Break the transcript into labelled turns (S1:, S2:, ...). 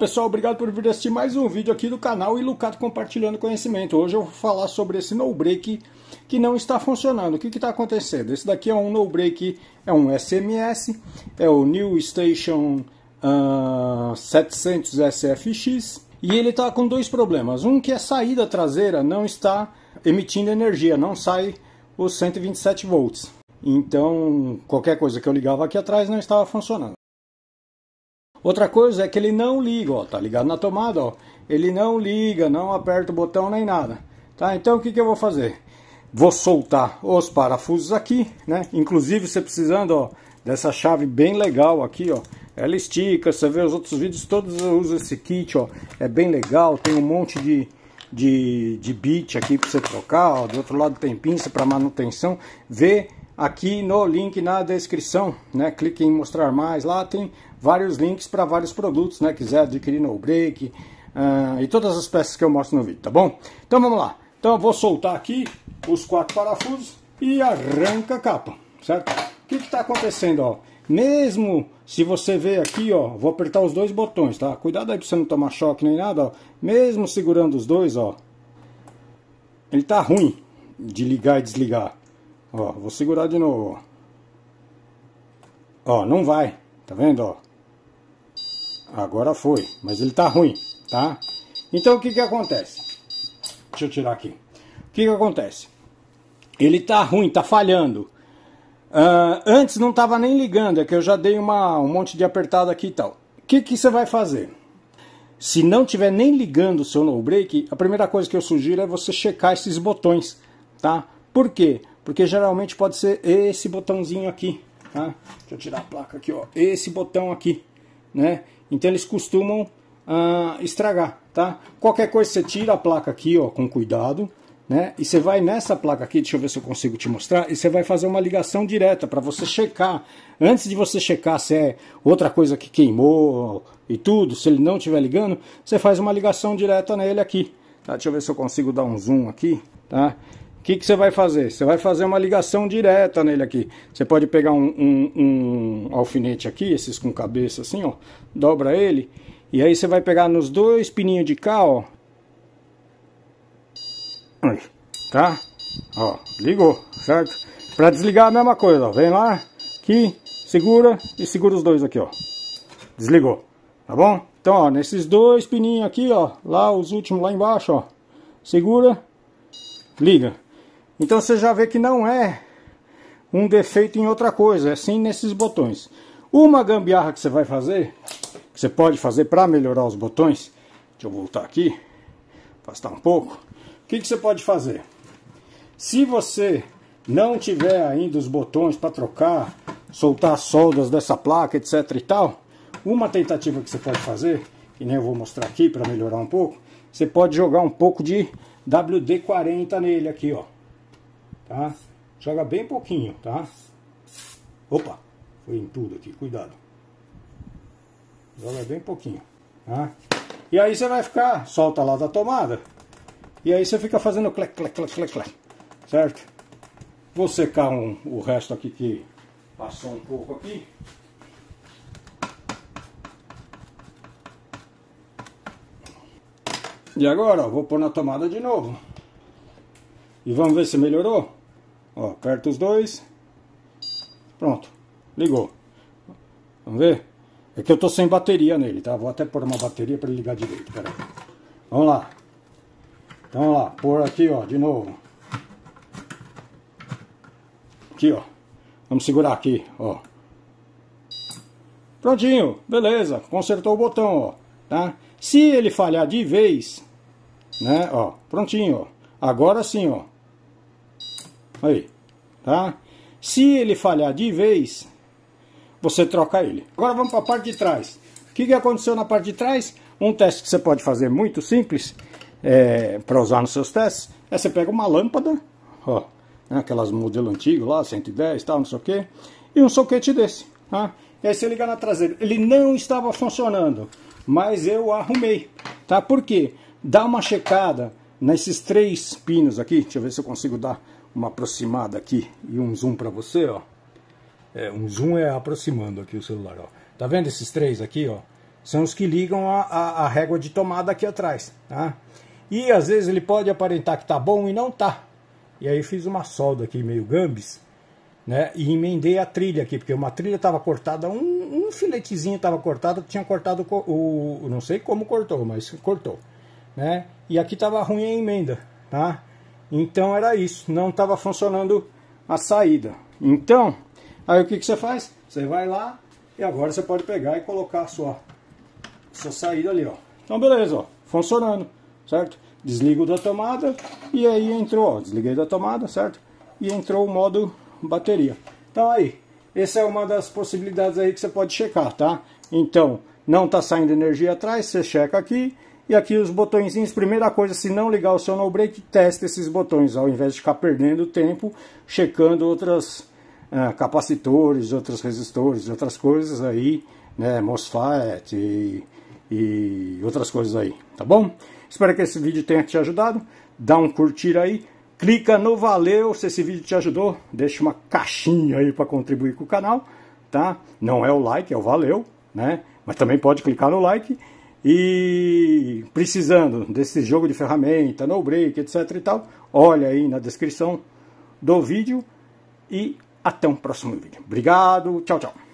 S1: pessoal, obrigado por vir assistir mais um vídeo aqui do canal e Compartilhando Conhecimento. Hoje eu vou falar sobre esse no break que não está funcionando. O que está acontecendo? Esse daqui é um no break, é um SMS, é o New Station uh, 700 SFX e ele está com dois problemas. Um que a é saída traseira não está emitindo energia, não sai os 127 volts. Então qualquer coisa que eu ligava aqui atrás não estava funcionando. Outra coisa é que ele não liga, ó, tá ligado na tomada, ó. Ele não liga, não aperta o botão nem nada. Tá? Então o que, que eu vou fazer? Vou soltar os parafusos aqui, né? Inclusive você precisando, ó, dessa chave bem legal aqui, ó. Ela estica, você vê os outros vídeos, todos eu uso esse kit, ó. É bem legal, tem um monte de, de, de bit aqui para você trocar, ó. Do outro lado tem pinça para manutenção. Vê aqui no link na descrição, né? Clique em mostrar mais, lá tem vários links para vários produtos, né? Quiser adquirir no break uh, e todas as peças que eu mostro no vídeo, tá bom? Então vamos lá. Então eu vou soltar aqui os quatro parafusos e arranca a capa, certo? O que está acontecendo, ó? Mesmo se você ver aqui, ó, vou apertar os dois botões, tá? Cuidado aí para você não tomar choque nem nada, ó. Mesmo segurando os dois, ó, ele tá ruim de ligar e desligar. Ó, vou segurar de novo. Ó, não vai. Tá vendo, ó? Agora foi, mas ele tá ruim, tá? Então o que que acontece? Deixa eu tirar aqui. O que que acontece? Ele tá ruim, tá falhando. Uh, antes não tava nem ligando, é que eu já dei uma, um monte de apertada aqui e tal. O que que você vai fazer? Se não tiver nem ligando o seu no break, a primeira coisa que eu sugiro é você checar esses botões, tá? Por quê? porque geralmente pode ser esse botãozinho aqui, tá? Deixa eu tirar a placa aqui, ó, esse botão aqui, né? Então eles costumam ah, estragar, tá? Qualquer coisa você tira a placa aqui, ó, com cuidado, né? E você vai nessa placa aqui, deixa eu ver se eu consigo te mostrar, e você vai fazer uma ligação direta para você checar, antes de você checar se é outra coisa que queimou e tudo, se ele não estiver ligando, você faz uma ligação direta nele aqui, tá? Deixa eu ver se eu consigo dar um zoom aqui, tá? O que, que você vai fazer? Você vai fazer uma ligação direta nele aqui. Você pode pegar um, um, um alfinete aqui, esses com cabeça assim, ó. Dobra ele. E aí você vai pegar nos dois pininhos de cá, ó. Tá? Ó, ligou, certo? Pra desligar a mesma coisa, ó. Vem lá, aqui, segura e segura os dois aqui, ó. Desligou, tá bom? Então, ó, nesses dois pininhos aqui, ó. Lá, os últimos lá embaixo, ó. Segura, liga. Então você já vê que não é um defeito em outra coisa, é sim nesses botões. Uma gambiarra que você vai fazer, que você pode fazer para melhorar os botões, deixa eu voltar aqui, afastar um pouco, o que, que você pode fazer? Se você não tiver ainda os botões para trocar, soltar as soldas dessa placa, etc e tal, uma tentativa que você pode fazer, que nem eu vou mostrar aqui para melhorar um pouco, você pode jogar um pouco de WD-40 nele aqui, ó tá? Joga bem pouquinho, tá? Opa, foi em tudo aqui, cuidado. Joga bem pouquinho, tá? E aí você vai ficar, solta lá da tomada, e aí você fica fazendo clec, clec, clec, clec, clec, certo? Vou secar um, o resto aqui que passou um pouco aqui. E agora, ó, vou pôr na tomada de novo. E vamos ver se melhorou? Ó, aperta os dois. Pronto. Ligou. Vamos ver? É que eu tô sem bateria nele, tá? Vou até pôr uma bateria para ligar direito, aí. Vamos lá. Então, vamos lá. Pôr aqui, ó, de novo. Aqui, ó. Vamos segurar aqui, ó. Prontinho, beleza. Consertou o botão, ó. Tá? Se ele falhar de vez, né, ó. Prontinho, ó. Agora sim, ó. Aí tá? Se ele falhar de vez, você troca ele. Agora vamos para a parte de trás. O que, que aconteceu na parte de trás? Um teste que você pode fazer muito simples, é, para usar nos seus testes, é você pega uma lâmpada, ó, né, aquelas modelo antigo lá, 110 tal, não sei o que, e um soquete desse. Tá? E aí você liga na traseira. Ele não estava funcionando, mas eu arrumei. Tá? Por quê? Dá uma checada nesses três pinos aqui, deixa eu ver se eu consigo dar uma aproximada aqui e um zoom para você, ó. É, um zoom é aproximando aqui o celular, ó. Tá vendo esses três aqui, ó? São os que ligam a, a, a régua de tomada aqui atrás, tá? E às vezes ele pode aparentar que tá bom e não tá. E aí fiz uma solda aqui meio gambis, né? E emendei a trilha aqui, porque uma trilha estava cortada, um, um filetezinho estava cortado, tinha cortado o, o, não sei como cortou, mas cortou, né? E aqui tava ruim a emenda, tá? Então era isso, não estava funcionando a saída. Então, aí o que, que você faz? Você vai lá e agora você pode pegar e colocar a sua, sua saída ali, ó. Então beleza, ó, funcionando, certo? Desligo da tomada e aí entrou, ó, desliguei da tomada, certo? E entrou o modo bateria. Então aí, essa é uma das possibilidades aí que você pode checar, tá? Então, não está saindo energia atrás, você checa aqui. E aqui os botõezinhos, primeira coisa, se não ligar o seu no break teste esses botões, ao invés de ficar perdendo tempo, checando outros eh, capacitores, outros resistores, outras coisas aí, né, MOSFET e, e outras coisas aí, tá bom? Espero que esse vídeo tenha te ajudado, dá um curtir aí, clica no valeu se esse vídeo te ajudou, deixa uma caixinha aí para contribuir com o canal, tá? Não é o like, é o valeu, né? Mas também pode clicar no like e precisando desse jogo de ferramenta, no break, etc e tal, olha aí na descrição do vídeo e até um próximo vídeo. Obrigado, tchau, tchau.